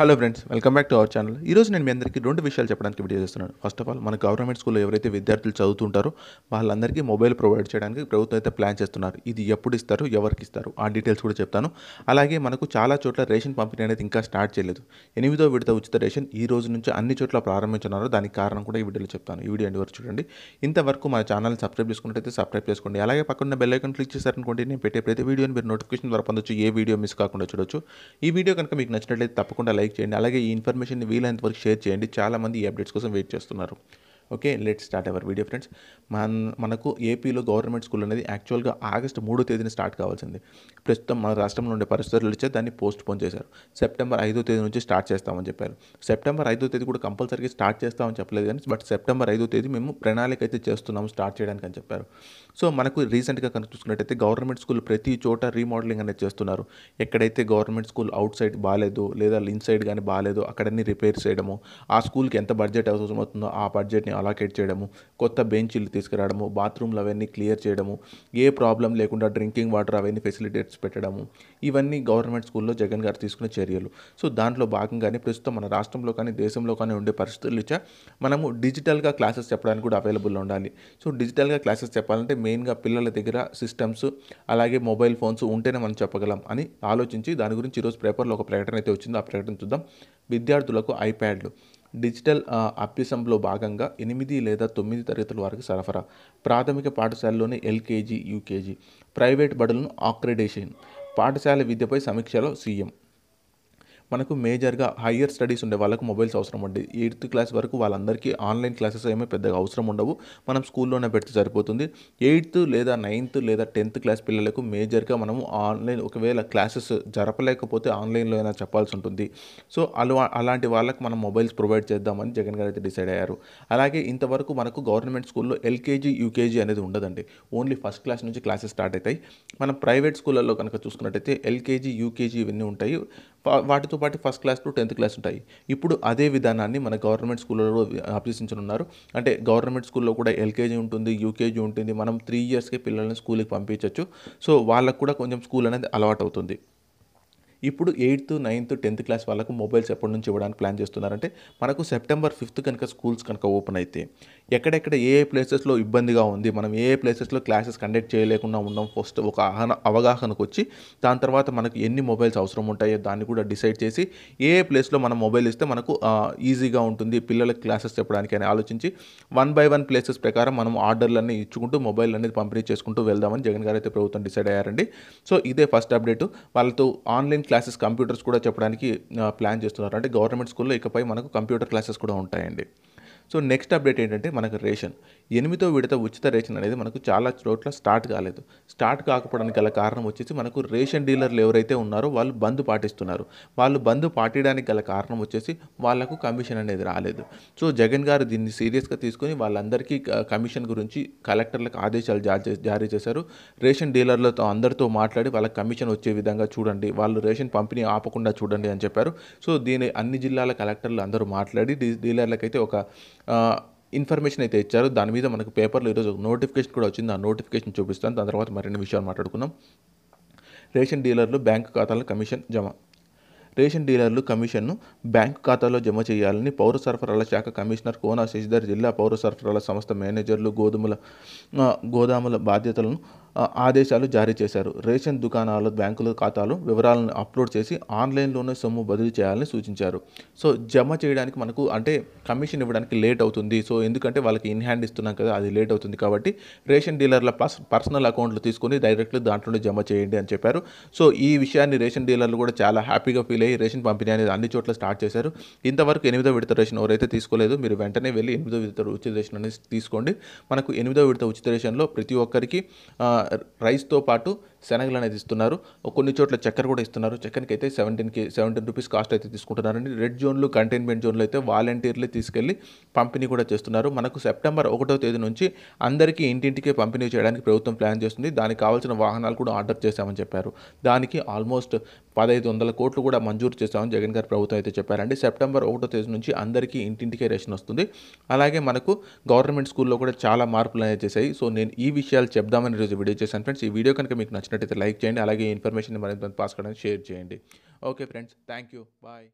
hello friends welcome back to our channel ఈరోజు నేను మీ అందరికీ రెండు విషయాలు చెప్పడానికి వీడియో చేస్తున్నాను ఫస్ట్ ఆఫ్ ఆల్ మన గవర్నమెంట్ స్కూల్లో ఎవరైతే విద్యార్థులు చదువుతుంటారో వాళ్ళందరికీ మొబైల్ ప్రొవైడ్ చేయడానికి ప్రభుత్వం అయితే ప్లాన్ చేస్తున్నారు ఇది ఎప్పుడు ఇస్తారు ఎవరికి ఇస్తారు ఆ డీటెయిల్స్ కూడా చెప్తాను అలాగే మనకు చాలా చోట్ల రేషన్ పంపిణీ అనేది ఇంకా స్టార్ట్ చేయలేదు ఎనిమిదో విడత ఉచిత రేషన్ ఈ రోజు నుంచి అన్ని చోట్ల ప్రారంభించున్నారు దానికి కారణం కూడా ఈ వీడియోలో చెప్తాను ఈ వీడియో ఎండి వరకు చూడండి ఇంతవరకు మన ఛానల్ సబ్స్క్రైబ్ చేసుకున్నట్టయితే సబ్స్క్రైబ్ చేసుకోండి అలాగే పక్కన బెల్ ఐకాన్ క్లిక్ చేశారనుకోండి నేను పెట్టే ప్రతి వీడియోని మీరు నోటిఫికేషన్ ద్వారా పొందొచ్చు ఏ వీడియో మిస్ కాకుండా చూడొచ్చు ఈ వీడియో కనుక మీకు నచ్చినట్లయితే తప్పకుండా లైక్ లైక్ చేయండి అలాగే ఈ ఇన్ఫర్మేషన్ వీలైనంత వరకు షేర్ చేయండి చాలామంది ఈ అప్డేట్స్ కోసం వెయిట్ చేస్తున్నారు okay let start our video friends మన మనకు ఏపీలో గవర్నమెంట్ స్కూల్ అనేది యాక్చువల్గా ఆగస్టు మూడో తేదీన స్టార్ట్ కావాల్సింది ప్రస్తుతం మన రాష్ట్రంలో ఉండే పరిస్థితులు వచ్చే దాన్ని పోస్ట్ పోన్ చేశారు సెప్టెంబర్ ఐదో తేదీ నుంచి స్టార్ట్ చేస్తామని చెప్పారు సెప్టెంబర్ ఐదో తేదీ కూడా కంపల్సరీగా స్టార్ట్ చేస్తామని చెప్పలేదు కానీ బట్ సెప్టెంబర్ ఐదో తేదీ మేము ప్రణాళిక అయితే చేస్తున్నాము స్టార్ట్ చేయడానికి అని చెప్పారు సో మనకు రీసెంట్గా కనుక చూసుకున్నట్టయితే గవర్నమెంట్ స్కూల్ ప్రతి చోట రీమోడలింగ్ అనేది చేస్తున్నారు ఎక్కడైతే గవర్నమెంట్ స్కూల్ అవుట్ సైడ్ బాగాలేదు లేదా ఇన్సైడ్ సైడ్ కానీ బాగాలేదు అక్కడన్నీ రిపేర్ చేయడము ఆ స్కూల్కి ఎంత బడ్జెట్ అవసరం అవుతుందో ఆ బడ్జెట్ని అలాకేట్ చేయడము కొత్త బెంచీలు తీసుకురావడము బాత్రూమ్లు అవన్నీ క్లియర్ చేయడము ఏ ప్రాబ్లం లేకుండా డ్రింకింగ్ వాటర్ అవన్నీ ఫెసిలిటేట్స్ పెట్టడము ఇవన్నీ గవర్నమెంట్ స్కూల్లో జగన్ గారు తీసుకున్న చర్యలు సో దాంట్లో భాగంగానే ప్రస్తుతం మన రాష్ట్రంలో కానీ దేశంలో కానీ ఉండే పరిస్థితులు ఇచ్చా మనము డిజిటల్గా క్లాసెస్ చెప్పడానికి కూడా అవైలబుల్ ఉండాలి సో డిజిటల్గా క్లాసెస్ చెప్పాలంటే మెయిన్గా పిల్లల దగ్గర సిస్టమ్స్ అలాగే మొబైల్ ఫోన్స్ ఉంటేనే మనం చెప్పగలం అని ఆలోచించి దాని గురించి ఈరోజు పేపర్లో ఒక ప్రకటన అయితే వచ్చింది ఆ ప్రకటన చూద్దాం విద్యార్థులకు ఐప్యాడ్లు డిజిటల్ అభ్యసంలో భాగంగా ఎనిమిది లేదా తొమ్మిది తరగతుల వారికి సరఫరా ప్రాథమిక పాఠశాలలోనే ఎల్కేజీ యూకేజీ ప్రైవేట్ బడులను ఆక్రెడేషన్ పాఠశాల విద్యపై సమీక్షలో సీఎం మనకు మేజర్గా హయ్యర్ స్టడీస్ ఉండే వాళ్ళకు మొబైల్స్ అవసరం ఉండేది ఎయిత్ క్లాస్ వరకు వాళ్ళందరికీ ఆన్లైన్ క్లాసెస్ ఏమీ పెద్దగా అవసరం ఉండవు మనం స్కూల్లోనే పెడితే సరిపోతుంది ఎయిత్ లేదా నైన్త్ లేదా టెన్త్ క్లాస్ పిల్లలకు మేజర్గా మనము ఆన్లైన్ ఒకవేళ క్లాసెస్ జరపలేకపోతే ఆన్లైన్లో అయినా చెప్పాల్సి ఉంటుంది సో అలా అలాంటి వాళ్ళకి మనం మొబైల్స్ ప్రొవైడ్ చేద్దామని జగన్ గారు అయితే డిసైడ్ అయ్యారు అలాగే ఇంతవరకు మనకు గవర్నమెంట్ స్కూల్లో ఎల్కేజీ యూకేజీ అనేది ఉండదండి ఓన్లీ ఫస్ట్ క్లాస్ నుంచి క్లాసెస్ స్టార్ట్ అవుతాయి మనం ప్రైవేట్ స్కూళ్ళల్లో కనుక చూసుకున్నట్టయితే ఎల్కేజీ యూకేజీ ఇవన్నీ ఉంటాయి వాటితో పాటు first class to tenth class ఉంటాయి ఇప్పుడు అదే విధానాన్ని మన గవర్నమెంట్ స్కూళ్ళలో అభ్యసించనున్నారు అంటే గవర్నమెంట్ స్కూల్లో కూడా ఎల్కేజీ ఉంటుంది యూకేజీ ఉంటుంది మనం త్రీ ఇయర్స్కే పిల్లల్ని స్కూల్కి పంపించవచ్చు సో వాళ్ళకు కూడా కొంచెం స్కూల్ అనేది అలవాటు అవుతుంది ఇప్పుడు ఎయిత్ నైన్త్ టెన్త్ క్లాస్ వాళ్ళకు మొబైల్స్ ఎప్పటి నుంచి ఇవ్వడానికి ప్లాన్ చేస్తున్నారంటే మనకు సెప్టెంబర్ ఫిఫ్త్ కనుక స్కూల్స్ కనుక ఓపెన్ అయితే ఎక్కడెక్కడ ఏ ఏ ప్లేసెస్లో ఇబ్బందిగా ఉంది మనం ఏ ఏ ప్లేసెస్లో క్లాసెస్ కండక్ట్ చేయలేకుండా ఉన్నాం ఫస్ట్ ఒక అవగాహనకు వచ్చి దాని తర్వాత మనకు ఎన్ని మొబైల్స్ అవసరం ఉంటాయో దాన్ని కూడా డిసైడ్ చేసి ఏ ఏ ప్లేస్లో మనం మొబైల్ ఇస్తే మనకు ఈజీగా ఉంటుంది పిల్లలకు క్లాసెస్ చెప్పడానికి అని ఆలోచించి వన్ బై వన్ ప్లేసెస్ ప్రకారం మనం ఆర్డర్లన్నీ ఇచ్చుకుంటూ మొబైల్ అనేది పంపిణీ చేసుకుంటూ వెళ్దామని జగన్ గారు అయితే ప్రభుత్వం డిసైడ్ అయ్యారండి సో ఇదే ఫస్ట్ అప్డేట్ వాళ్ళతో ఆన్లైన్ క్లాసెస్ కంప్యూటర్స్ కూడా చెప్పడానికి ప్లాన్ చేస్తున్నారు అంటే గవర్నమెంట్ స్కూల్లో ఇకపై మనకు కంప్యూటర్ క్లాసెస్ కూడా ఉంటాయండి సో నెక్స్ట్ అప్డేట్ ఏంటంటే మనకు రేషన్ ఎనిమిదో విడత ఉచిత రేషన్ అనేది మనకు చాలా చోట్ల స్టార్ట్ కాలేదు స్టార్ట్ కాకపోవడానికి గల కారణం వచ్చేసి మనకు రేషన్ డీలర్లు ఎవరైతే ఉన్నారో వాళ్ళు బంద్ పాటిస్తున్నారు వాళ్ళు బంద్ పాటించడానికి గల కారణం వచ్చేసి వాళ్ళకు కమిషన్ అనేది రాలేదు సో జగన్ గారు దీన్ని సీరియస్గా తీసుకొని వాళ్ళందరికీ కమిషన్ గురించి కలెక్టర్లకు ఆదేశాలు జారీ చేశారు రేషన్ డీలర్లతో అందరితో మాట్లాడి వాళ్ళకి కమిషన్ వచ్చే విధంగా చూడండి వాళ్ళు రేషన్ పంపిణీ ఆపకుండా చూడండి అని చెప్పారు సో దీని అన్ని జిల్లాల కలెక్టర్లు అందరూ మాట్లాడి డీలర్లకైతే ఒక ఇన్ఫర్మేషన్ అయితే ఇచ్చారు దాని మీద మనకు పేపర్లో ఈరోజు నోటిఫికేషన్ కూడా వచ్చింది ఆ నోటిఫికేషన్ చూపిస్తాను దాని తర్వాత మరిన్ని విషయాలు మాట్లాడుకుందాం రేషన్ డీలర్లు బ్యాంకు ఖాతాలను కమిషన్ జమ రేషన్ డీలర్లు కమిషన్ను బ్యాంక్ ఖాతాలో జమ చేయాలని పౌర సరఫరాల శాఖ కమిషనర్ కోనా శశిధర్ జిల్లా పౌర సరఫరాల సంస్థ మేనేజర్లు గోధుమల గోదాముల బాధ్యతలను ఆదేశాలు జారీ చేశారు రేషన్ దుకాణాల బ్యాంకుల ఖాతాలు వివరాలను అప్లోడ్ చేసి ఆన్లైన్లోనే సొమ్ము బదిలీ చేయాలని సూచించారు సో జమ చేయడానికి మనకు అంటే కమిషన్ ఇవ్వడానికి లేట్ అవుతుంది సో ఎందుకంటే వాళ్ళకి ఇన్ హ్యాండ్ ఇస్తున్నాం కదా అది లేట్ అవుతుంది కాబట్టి రేషన్ డీలర్ల పర్స్ పర్సనల్ అకౌంట్లు తీసుకొని డైరెక్ట్లీ దాంట్లోనే జమ చేయండి అని చెప్పారు సో ఈ విషయాన్ని రేషన్ డీలర్లు కూడా చాలా హ్యాపీగా ఫీల్ అయ్యి రేషన్ పంపిణీ అనేది అన్ని చోట్ల స్టార్ట్ చేశారు ఇంతవరకు ఎనిమిదో విడత రేషన్ ఎవరైతే తీసుకోలేదు మీరు వెంటనే వెళ్ళి ఎనిమిదో విడత ఉచిత రేషన్ అనేది తీసుకోండి మనకు ఎనిమిదో విడత ఉచిత రేషన్లో ప్రతి ఒక్కరికి రైస్తో పాటు శనగలు అనేది ఇస్తున్నారు కొన్ని చోట్ల చక్కెర కూడా ఇస్తున్నారు చక్కెరకి అయితే సెవెంటీన్కి సెవెంటీన్ రూపీస్ కాస్ట్ అయితే తీసుకుంటున్నారండి రెడ్ జోన్లు కంటైన్మెంట్ జోన్లు అయితే వాలంటీర్లు తీసుకెళ్లి పంపిణీ కూడా చేస్తున్నారు మనకు సెప్టెంబర్ ఒకటో తేదీ నుంచి అందరికీ ఇంటింటికే పంపిణీ చేయడానికి ప్రభుత్వం ప్లాన్ చేస్తుంది దానికి కావాల్సిన వాహనాలు కూడా ఆర్డర్ చేశామని చెప్పారు దానికి ఆల్మోస్ట్ పదహైదు వందల కోట్లు కూడా మంజూరు చేశామని జగన్ గారు ప్రభుత్వం అయితే చెప్పారండి సెప్టెంబర్ ఒకటో తేదీ నుంచి అందరికీ ఇంటింటికే రేషన్ వస్తుంది అలాగే మనకు గవర్నమెంట్ స్కూల్లో కూడా చాలా మార్పులు అనేది చేశాయి సో నేను ఈ విషయాలు చెప్దామని రోజు వీడియో చేశాను ఫ్రెండ్స్ ఈ వీడియో కనుక మీకు నచ్చింది నచ్చినట్టయితే లైక్ చేయండి అలాగే ఇన్ఫర్మేషన్ మరింత పాస్ కావడానికి షేర్ చేయండి okay friends thank you bye